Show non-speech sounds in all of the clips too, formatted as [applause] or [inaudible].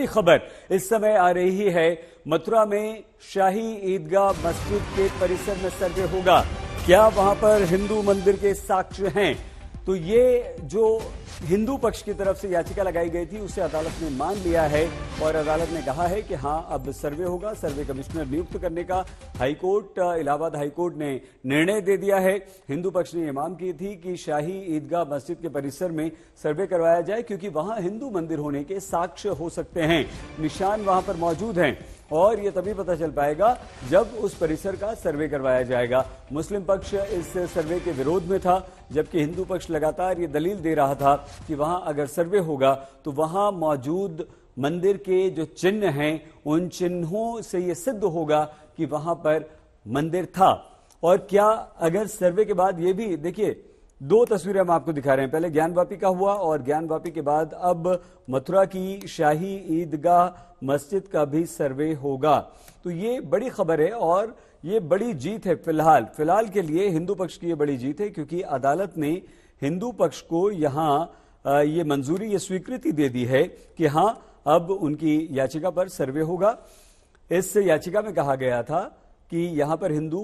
बड़ी खबर इस समय आ रही है मथुरा में शाही ईदगाह मस्जिद के परिसर में सर्वे होगा क्या वहां पर हिंदू मंदिर के साक्ष्य हैं तो ये जो हिंदू पक्ष की तरफ से याचिका लगाई गई थी उसे अदालत ने मान लिया है और अदालत ने कहा है कि हाँ अब सर्वे होगा सर्वे कमिश्नर नियुक्त करने का हाईकोर्ट इलाहाबाद हाईकोर्ट ने निर्णय दे दिया है हिंदू पक्ष ने यह मांग की थी कि शाही ईदगाह मस्जिद के परिसर में सर्वे करवाया जाए क्योंकि वहां हिंदू मंदिर होने के साक्ष्य हो सकते हैं निशान वहां पर मौजूद हैं और ये तभी पता चल पाएगा जब उस परिसर का सर्वे करवाया जाएगा मुस्लिम पक्ष इस सर्वे के विरोध में था जबकि हिंदू पक्ष लगातार ये दलील दे रहा था कि वहां अगर सर्वे होगा तो वहां मौजूद मंदिर के जो चिन्ह हैं उन चिन्हों से ये सिद्ध होगा कि वहां पर मंदिर था और क्या अगर सर्वे के बाद ये भी देखिए दो तस्वीरें हम आपको दिखा रहे हैं पहले ज्ञान वापी का हुआ और ज्ञान वापी के बाद अब मथुरा की शाही ईदगाह मस्जिद का भी सर्वे होगा तो ये बड़ी खबर है और ये बड़ी जीत है फिलहाल फिलहाल के लिए हिंदू पक्ष की ये बड़ी जीत है क्योंकि अदालत ने हिंदू पक्ष को यहाँ ये मंजूरी ये स्वीकृति दे दी है कि हाँ अब उनकी याचिका पर सर्वे होगा इस याचिका में कहा गया था कि यहाँ पर हिंदू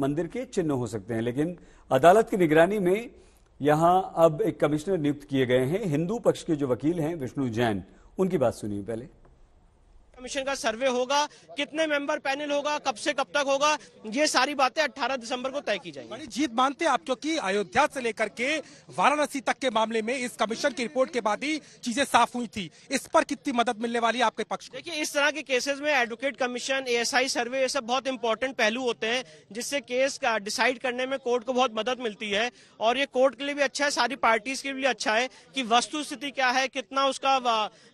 मंदिर के चिन्ह हो सकते हैं लेकिन अदालत की निगरानी में यहाँ अब एक कमिश्नर नियुक्त किए गए हैं हिंदू पक्ष के जो वकील हैं विष्णु जैन उनकी बात सुनिए पहले कमीशन का सर्वे होगा कितने मेंबर पैनल होगा कब से कब तक होगा ये सारी बातें 18 दिसंबर को तय की जाएंगी जीत मानते आप क्योंकि अयोध्या से लेकर के वाराणसी तक के मामले में इस कमीशन की रिपोर्ट के बाद ही चीजें साफ हुई थी इस पर कितनी मदद मिलने वाली आपके पक्ष देखिए इस तरह के केसेज में एडवोकेट कमीशन ए सर्वे ये सब बहुत इंपॉर्टेंट पहलू होते हैं जिससे केस का डिसाइड करने में कोर्ट को बहुत मदद मिलती है और ये कोर्ट के लिए भी अच्छा है सारी पार्टीज के लिए अच्छा है कि वस्तु स्थिति क्या है कितना उसका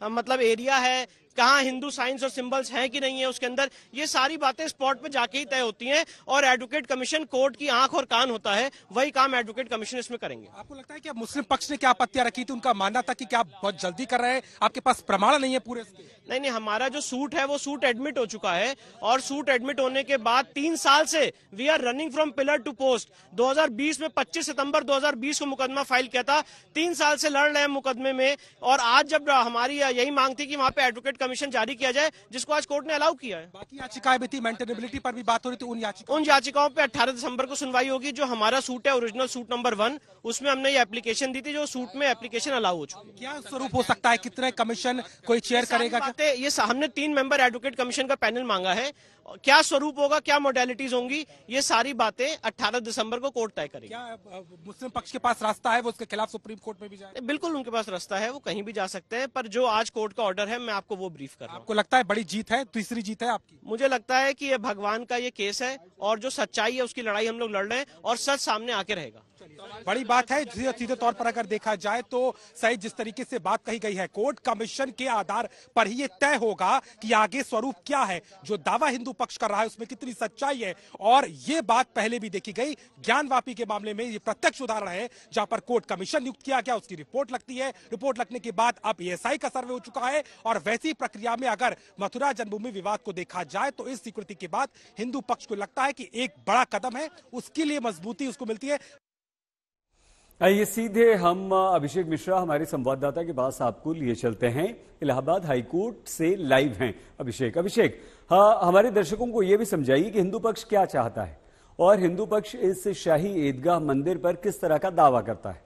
मतलब एरिया है कहाँ हिंदू साइंस और सिंबल्स हैं कि नहीं है उसके अंदर ये सारी बातें स्पॉट पे जाके ही तय होती हैं और एडवोकेट कमीशन कोर्ट की आंख और कान होता है वही काम एडवोकेट कमीशन इसमें करेंगे आपको लगता है कि मुस्लिम पक्ष ने क्या आपत्तियां रखी थी उनका मानना था कि क्या आप बहुत जल्दी कर रहे हैं आपके पास प्रमाण नहीं है पूरे नहीं नहीं हमारा जो सूट है वो सूट एडमिट हो चुका है और सूट एडमिट होने के बाद तीन साल से we are running from pillar to post 2020 में 25 सितंबर 2020 को मुकदमा फाइल किया था तीन साल से लड़ रहे हैं मुकदमे में और आज जब हमारी यही मांग थी कि वहां पे एडवोकेट कमीशन जारी किया जाए जिसको आज कोर्ट ने अलाउ किया है बाकी याचिकाएं भी थी मेंटेनेबिलिटी पर भी बात हो रही थी उन याचिकाओं उन याचिकाओं पर अट्ठारह दिसंबर को सुनवाई होगी जो हमारा सूट है ओरिजिनल सूट नंबर वन उसमें हमने ये एप्लीकेशन दी थी जो सूट में एप्लीकेशन अलाउ हो चुकी क्या स्वरूप हो सकता है कितने कमीशन कोई चेयर करेगा ये हमने तीन मेंबर एडवोकेट कमीशन का पैनल मांगा है क्या स्वरूप होगा क्या मोडेलिटीज होंगी ये सारी बातें 18 दिसंबर को कोर्ट तय करेगी क्या मुस्लिम पक्ष के पास रास्ता है वो उसके खिलाफ सुप्रीम कोर्ट में भी जाए बिल्कुल उनके पास रास्ता है वो कहीं भी जा सकते हैं पर जो आज कोर्ट का ऑर्डर है मैं आपको वो ब्रीफ कर रहा हूँ आपको लगता है बड़ी जीत है तीसरी जीत है आपकी मुझे लगता है की ये भगवान का ये केस है और जो सच्चाई है उसकी लड़ाई हम लोग लड़ रहे हैं और सच सामने आके रहेगा बड़ी बात है सीधे तौर पर अगर देखा जाए तो सही जिस तरीके से बात कही गई है कोर्ट कमीशन के आधार पर ही ये तय होगा कि आगे स्वरूप क्या है जो दावा हिंदू पक्ष कर रहा है उसमें कितनी सच्चाई है और ये बात पहले भी देखी गई ज्ञानवापी के मामले में ये प्रत्यक्ष उदाहरण है जहां पर कोर्ट कमीशन नियुक्त किया गया उसकी रिपोर्ट लगती है रिपोर्ट लगने के बाद अब ईएसआई का सर्वे हो चुका है और वैसी प्रक्रिया में अगर मथुरा जन्मभूमि विवाद को देखा जाए तो इस स्वीकृति के बाद हिंदू पक्ष को लगता है कि एक बड़ा कदम है उसके लिए मजबूती उसको मिलती है आइए सीधे हम अभिषेक मिश्रा हमारे संवाददाता के पास आपको लिए चलते हैं इलाहाबाद हाईकोर्ट से लाइव हैं अभिषेक अभिषेक हाँ हमारे दर्शकों को यह भी समझाइए कि हिंदू पक्ष क्या चाहता है और हिंदू पक्ष इस शाही ईदगाह मंदिर पर किस तरह का दावा करता है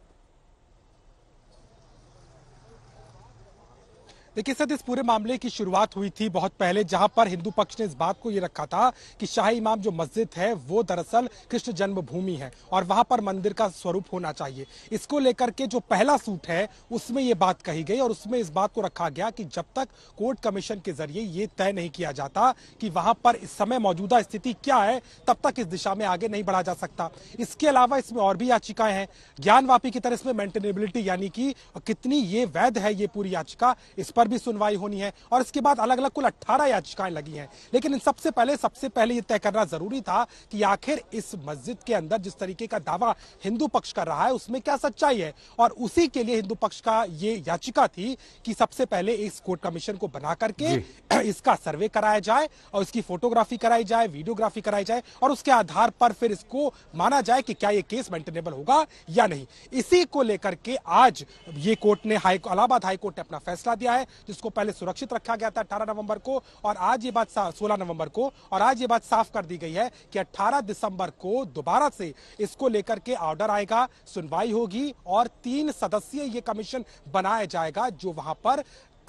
देखिए सर इस पूरे मामले की शुरुआत हुई थी बहुत पहले जहां पर हिंदू पक्ष ने इस बात को ये रखा था कि शाही इमाम जो मस्जिद है वो दरअसल कृष्ण जन्मभूमि है और वहां पर मंदिर का स्वरूप होना चाहिए इसको लेकर के जो पहला सूट है उसमें ये बात कही गई और उसमें इस बात को रखा गया कि जब तक कोर्ट कमीशन के जरिए ये तय नहीं किया जाता कि वहां पर इस समय मौजूदा स्थिति क्या है तब तक इस दिशा में आगे नहीं बढ़ा जा सकता इसके अलावा इसमें और भी याचिकाएं हैं ज्ञानवापी की तरह इसमें मेंटेनेबिलिटी यानी कि कितनी ये वैध है ये पूरी याचिका इस पर पर भी सुनवाई होनी है और इसके बाद अलग अलग कुल अट्ठारह याचिकाएं लगी हैं लेकिन सबसे पहले सबसे पहले यह तय करना जरूरी था कि आखिर इस मस्जिद के अंदर जिस तरीके का दावा हिंदू पक्ष कर रहा है उसमें क्या सच्चाई है और उसी के लिए हिंदू पक्ष का ये याचिका थी कि सबसे पहले इस कोर्ट कमीशन को बना करके [clears throat] इसका सर्वे कराया जाए और इसकी फोटोग्राफी कराई जाए वीडियोग्राफी कराई जाए और उसके आधार पर फिर इसको माना जाए कि क्या ये केस मेंटेनेबल होगा या नहीं इसी को लेकर के आज ये कोर्ट ने हाई इलाहाबाद हाईकोर्ट ने अपना फैसला दिया है जिसको पहले सुरक्षित रखा गया था अठारह नवंबर को और आज ये बात सोलह नवंबर को और आज ये बात साफ कर दी गई है कि अट्ठारह दिसंबर को दोबारा से इसको लेकर के ऑर्डर आएगा सुनवाई होगी और तीन सदस्यीय ये कमीशन बनाया जाएगा जो वहां पर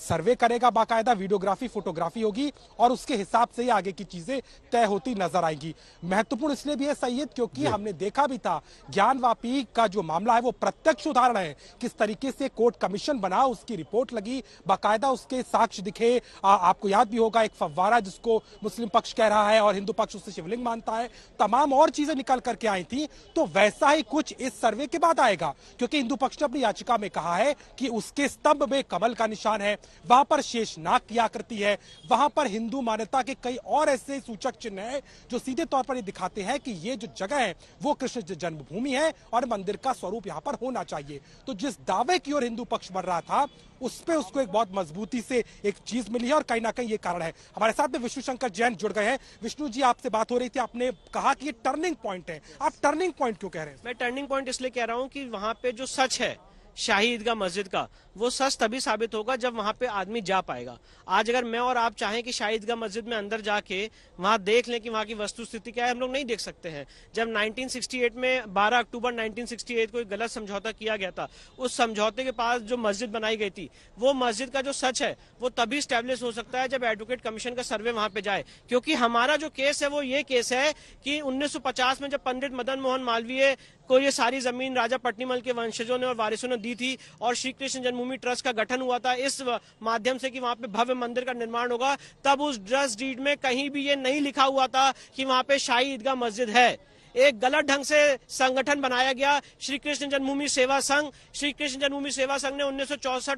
सर्वे करेगा बाकायदा वीडियोग्राफी फोटोग्राफी होगी और उसके हिसाब से ही आगे की चीजें तय होती नजर आएगी महत्वपूर्ण इसलिए भी है सैयद क्योंकि हमने देखा भी था ज्ञानवापी का जो मामला है वो प्रत्यक्ष उदाहरण है किस तरीके से कोर्ट कमीशन बना उसकी रिपोर्ट लगी बाकायदा उसके साक्ष दिखे आ, आपको याद भी होगा एक फव्वारा जिसको मुस्लिम पक्ष कह रहा है और हिंदू पक्ष उसे शिवलिंग मानता है तमाम और चीजें निकल करके आई थी तो वैसा ही कुछ इस सर्वे के बाद आएगा क्योंकि हिंदू पक्ष ने अपनी याचिका में कहा है कि उसके स्तंभ में कमल का निशान है वहां पर शेषनाग की आकृति है वहां पर हिंदू मान्यता के कई और ऐसे सूचक चिन्ह है जो सीधे तौर पर ये दिखाते हैं कि ये जो जगह है वो कृष्ण जन्मभूमि है और मंदिर का स्वरूप यहाँ पर होना चाहिए तो जिस दावे की ओर हिंदू पक्ष बढ़ रहा था उस पर उसको एक बहुत मजबूती से एक चीज मिली है और कहीं ना कहीं ये कारण है हमारे साथ में विष्णु शंकर जैन जुड़ गए हैं विष्णु जी आपसे बात हो रही थी आपने कहा कि ये टर्निंग पॉइंट है आप टर्निंग पॉइंट क्यों कह रहे हैं मैं टर्निंग पॉइंट इसलिए कह रहा हूँ कि वहाँ पे जो सच है शाही ईदगाह मस्जिद का वो सच तभी साबित होगा जब वहाँ पे आदमी जा पाएगा आज अगर मैं और आप चाहें कि शाही ईदगाह मस्जिद में अंदर जाके वहाँ देख लें कि वहाँ की वस्तु स्थिति क्या है हम लोग नहीं देख सकते हैं जब 1968 में 12 अक्टूबर 1968 को एक गलत समझौता किया गया था उस समझौते के पास जो मस्जिद बनाई गई थी वो मस्जिद का जो सच है वो तभी स्टैब्लिश हो सकता है जब एडवोकेट कमीशन का सर्वे वहाँ पे जाए क्योंकि हमारा जो केस है वो ये केस है कि उन्नीस में जब पंडित मदन मोहन मालवीय को ये सारी जमीन राजा पटनीमल के वंशजों ने और वारिसों ने दी थी और श्री कृष्ण जन्मभूमि ट्रस्ट का गठन हुआ था इस माध्यम से कि वहाँ पे भव्य मंदिर का निर्माण होगा तब उस ट्रस्ट डीड में कहीं भी ये नहीं लिखा हुआ था कि वहाँ पे शाही ईदगाह मस्जिद है एक गलत ढंग से संगठन बनाया गया श्री कृष्ण जन्मभूमि सेवा संघ श्री कृष्ण जन्मभूमि सेवा संघ ने उन्नीस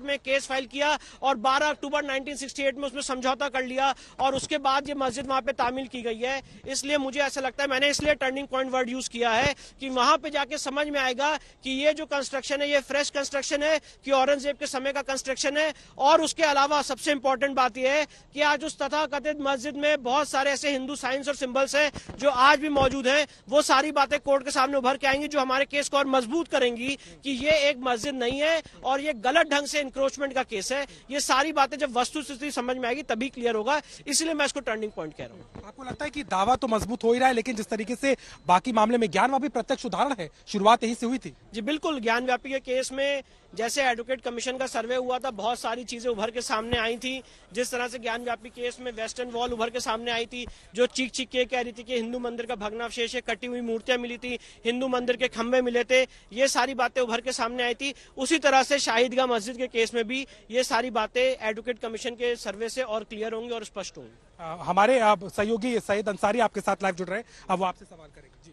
में केस फाइल किया और 12 अक्टूबर 1968 में उसमें समझौता कर लिया और उसके बाद ये मस्जिद वहां पे तामील की गई है इसलिए मुझे ऐसा लगता है मैंने इसलिए टर्निंग पॉइंट वर्ड यूज किया है कि वहां पर जाके समझ में आएगा कि ये जो कंस्ट्रक्शन है ये फ्रेश कंस्ट्रक्शन है कि औरंगजेब के समय का कंस्ट्रक्शन है और उसके अलावा सबसे इंपॉर्टेंट बात यह है कि आज उस तथा कथित मस्जिद में बहुत सारे ऐसे हिंदू साइंस और सिंबल्स हैं जो आज भी मौजूद हैं वो सारी बातें कोर्ट के सामने उभर के आएंगी जो हमारे केस को और मजबूत करेंगी कि ये एक मस्जिद नहीं है और ये गलत ढंग से इंक्रोचमेंट का केस है ये सारी बातें जब वस्तु स्थिति समझ में आएगी तभी क्लियर होगा इसलिए मैं इसको टर्निंग पॉइंट कह रहा हूँ आपको लगता है कि दावा तो मजबूत हो ही रहा है लेकिन जिस तरीके से बाकी मामले में ज्ञानवापी प्रत्यक्ष उदाहरण है शुरुआत यही से हुई थी जी बिल्कुल ज्ञानव्यापी के केस में जैसे एडवोकेट कमीशन का सर्वे हुआ था बहुत सारी चीजें उभर के सामने आई थी जिस तरह से ज्ञान व्यापी केस में वेस्टर्न वॉल उभर के सामने आई थी जो चीख चीख के कह रही थी कि हिंदू मंदिर का भग्नावशेष है कटी हुई मूर्तियां मिली थी हिंदू मंदिर के खंभे मिले थे ये सारी बातें उभर के सामने आई थी उसी तरह से शाहिदगा मस्जिद के केस में भी ये सारी बातें एडवोकेट कमीशन के सर्वे से और क्लियर होंगी और स्पष्ट होंगी हमारे सहयोगी सईद अंसारी आपके साथ लाइव जुड़ रहे हैं अब वो आपसे सवाल करेंगे जी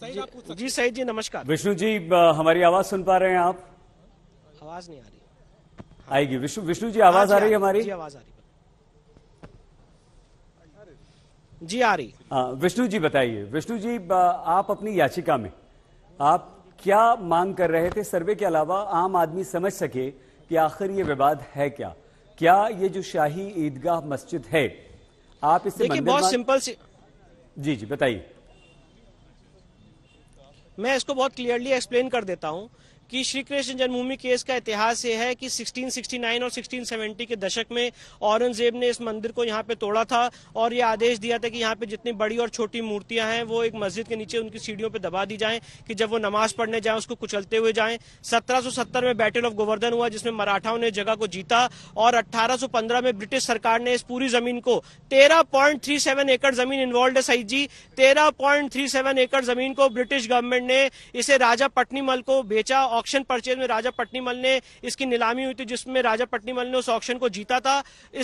सईद जी, जी सईद जी नमस्कार विष्णु जी हमारी आवाज सुन पा रहे हैं आप आवाज नहीं आ रही हाँ। आएगी विष्णु विष्णु जी आवाज आ रही है हमारी आवाज आ रही जी आ रही हाँ, विष्णु जी बताइए विष्णु जी आप अपनी याचिका में आप क्या मांग कर रहे थे सर्वे के अलावा आम आदमी समझ सके कि आखिर ये विवाद है क्या क्या ये जो शाही ईदगाह मस्जिद है आप इसे देखिए बहुत सिंपल सी जी जी बताइए मैं इसको बहुत क्लियरली एक्सप्लेन कर देता हूं कि श्री कृष्ण जन्मभूमि केस का इतिहास ये है कि 1669 और 1670 के दशक में औरंगजेब ने इस मंदिर को यहाँ पे तोड़ा था और ये आदेश दिया था कि यहाँ पे जितनी बड़ी और छोटी मूर्तियां हैं वो एक मस्जिद के नीचे उनकी सीढ़ियों पे दबा दी जाएं कि जब वो नमाज पढ़ने जाएं उसको कुचलते हुए जाए सत्रह में बैटल ऑफ गोवर्धन हुआ जिसमें मराठाओं ने जगह को जीता और अट्ठारह में ब्रिटिश सरकार ने इस पूरी जमीन को तेरह एकड़ जमीन इन्वॉल्व है सही जी तेरह एकड़ जमीन को ब्रिटिश गवर्नमेंट ने इसे राजा पटनीमल को बेचा ऑक्शन परचेज में राजा पटनीमल ने इसकी नीलामी हुई थी जिसमें राजा पटनीमल ने उस ऑक्शन को जीता था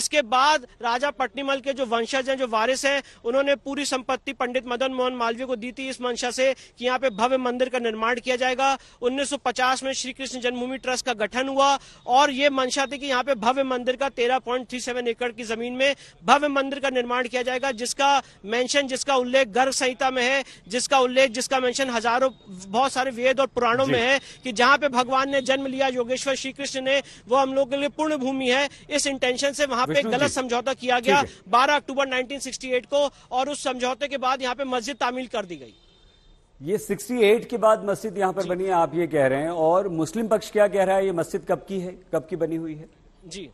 इसके बाद राजा पटनीमल के जो वंशज हैं जो वारिस हैं उन्होंने पूरी संपत्ति पंडित मदन मोहन मालवीय को दी थी इस मंशा से कि यहाँ पे भव्य मंदिर का निर्माण किया जाएगा उन्नीस में श्री कृष्ण जन्मभूमि ट्रस्ट का गठन हुआ और ये मंशा थी कि यहाँ पे भव्य मंदिर का तेरह एकड़ की जमीन में भव्य मंदिर का निर्माण किया जाएगा जिसका मैंशन जिसका उल्लेख गर्भ संहिता में है जिसका उल्लेख जिसका मैंशन हजारों बहुत सारे वेद और पुराणों में है कि जहाँ पे भगवान ने जन्म लिया योगेश्वर श्री कृष्ण ने वो हम लोग के लिए पूर्ण भूमि है इस इंटेंशन से वहाँ पे गलत समझौता किया गया बारह अक्टूबर 1968 को और उस समझौते के बाद यहाँ पे मस्जिद तामील कर दी गई ये 68 के बाद मस्जिद यहाँ पर बनी है आप ये कह रहे हैं और मुस्लिम पक्ष क्या कह रहा है ये मस्जिद कब की है कब की बनी हुई है जी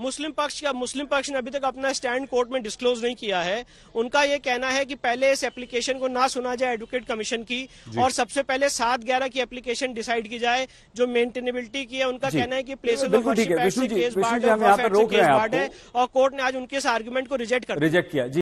मुस्लिम पक्ष या मुस्लिम पक्ष ने अभी तक अपना स्टैंड कोर्ट में डिस्क्लोज नहीं किया है उनका यह कहना है कि पहले इस एप्लीकेशन को ना सुना जाए एडवोकेट कमीशन की और सबसे पहले सात ग्यारह की एप्लीकेशन डिसाइड की जाए जो मेंटेनेबिलिटी की है उनका कहना है कि place of worship case barred है और कोर्ट ने आज उनके इस आर्ग्यूमेंट को रिजेक्ट कर रिजेक्ट किया